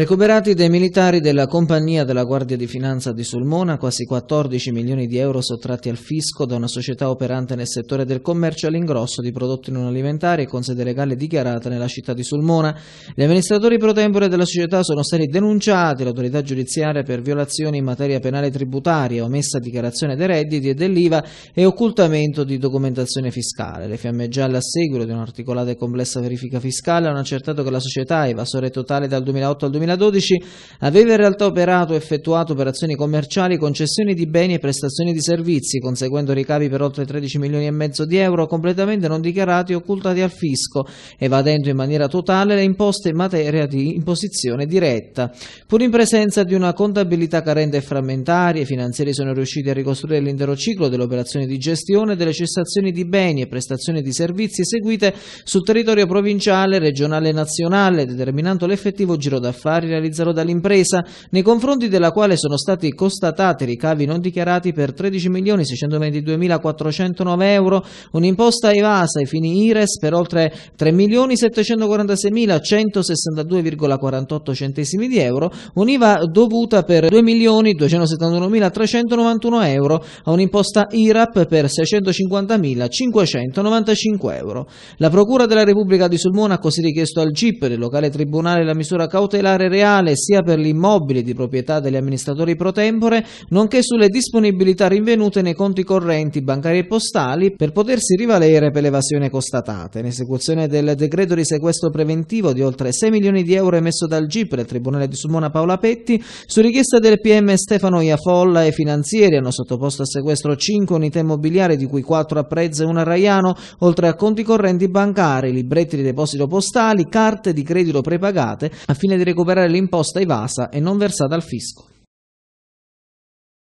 Recuperati dai militari della compagnia della Guardia di Finanza di Sulmona quasi 14 milioni di euro sottratti al fisco da una società operante nel settore del commercio all'ingrosso di prodotti non alimentari con sede legale dichiarata nella città di Sulmona. Gli amministratori pro tempore della società sono stati denunciati all'autorità giudiziaria per violazioni in materia penale tributaria, omessa dichiarazione dei redditi e dell'IVA e occultamento di documentazione fiscale. Le fiamme gialle a seguito di un'articolata e complessa verifica fiscale hanno accertato che la società, evasore totale dal 2008 al 2019, 2012 aveva in realtà operato e effettuato operazioni commerciali, concessioni di beni e prestazioni di servizi, conseguendo ricavi per oltre 13 milioni e mezzo di euro completamente non dichiarati e occultati al fisco, evadendo in maniera totale le imposte in materia di imposizione diretta. Pur in presenza di una contabilità carente e frammentaria, i finanzieri sono riusciti a ricostruire l'intero ciclo delle operazioni di gestione delle cessazioni di beni e prestazioni di servizi eseguite sul territorio provinciale, regionale e nazionale, determinando l'effettivo giro d'affari affari realizzato dall'impresa, nei confronti della quale sono stati constatati ricavi non dichiarati per 13.622.409 euro, un'imposta evasa ai fini IRES per oltre 3.746.162,48 centesimi di euro, un'IVA dovuta per 2.271.391 euro a un'imposta IRAP per 650.595 euro. La Procura della Repubblica di Sulmona ha così richiesto al GIP del locale tribunale la misura cautelare capitale reale sia per gli immobili di proprietà degli amministratori pro tempore, nonché sulle disponibilità rinvenute nei conti correnti bancari e postali per potersi rivalere per l'evasione constatata. In esecuzione del decreto di sequestro preventivo di oltre 6 milioni di euro emesso dal GIP del Tribunale di Sumona Paola Petti, su richiesta del PM Stefano Iafolla e finanzieri hanno sottoposto a sequestro 5 unità immobiliari di cui 4 a Prezzo e 1 a Raiano, oltre a conti correnti bancari, libretti di deposito postali, carte di credito prepagate a fine di recuperare recuperare l'imposta evasa e non versata al fisco.